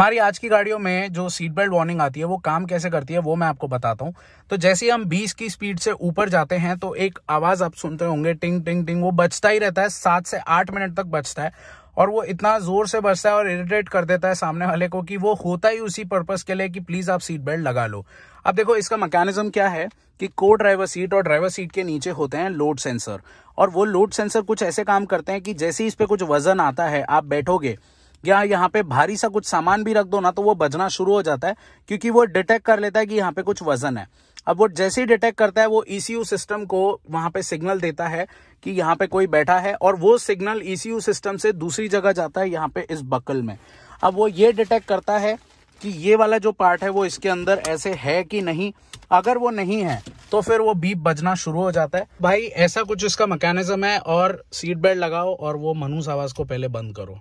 हमारी आज की गाड़ियों में जो सीट बेल्ट वार्निंग आती है वो काम कैसे करती है वो मैं आपको बताता हूँ तो जैसे ही हम 20 की स्पीड से ऊपर जाते हैं तो एक आवाज़ आप सुनते होंगे टिंग टिंग टिंग वो बचता ही रहता है सात से आठ मिनट तक बचता है और वो इतना जोर से बचता है और इरिटेट कर देता है सामने वाले को कि वो होता ही उसी पर्पज के लिए कि प्लीज आप सीट बेल्ट लगा लो अब देखो इसका मैकेनिज्म क्या है कि को ड्राइवर सीट और ड्राइवर सीट के नीचे होते हैं लोड सेंसर और वो लोड सेंसर कुछ ऐसे काम करते हैं कि जैसे ही इस पर कुछ वजन आता है आप बैठोगे या यहाँ पे भारी सा कुछ सामान भी रख दो ना तो वो बजना शुरू हो जाता है क्योंकि वो डिटेक्ट कर लेता है कि यहाँ पे कुछ वजन है अब वो जैसे ही डिटेक्ट करता है वो ईसीयू e सिस्टम को वहां पे सिग्नल देता है कि यहाँ पे कोई बैठा है और वो सिग्नल ईसीयू सिस्टम से दूसरी जगह जाता है यहाँ पे इस बकल में अब वो ये डिटेक्ट करता है कि ये वाला जो पार्ट है वो इसके अंदर ऐसे है कि नहीं अगर वो नहीं है तो फिर वो बीप बजना शुरू हो जाता है भाई ऐसा कुछ इसका मैकेनिज्म है और सीट बेल्ट लगाओ और वो मनुष आवाज को पहले बंद करो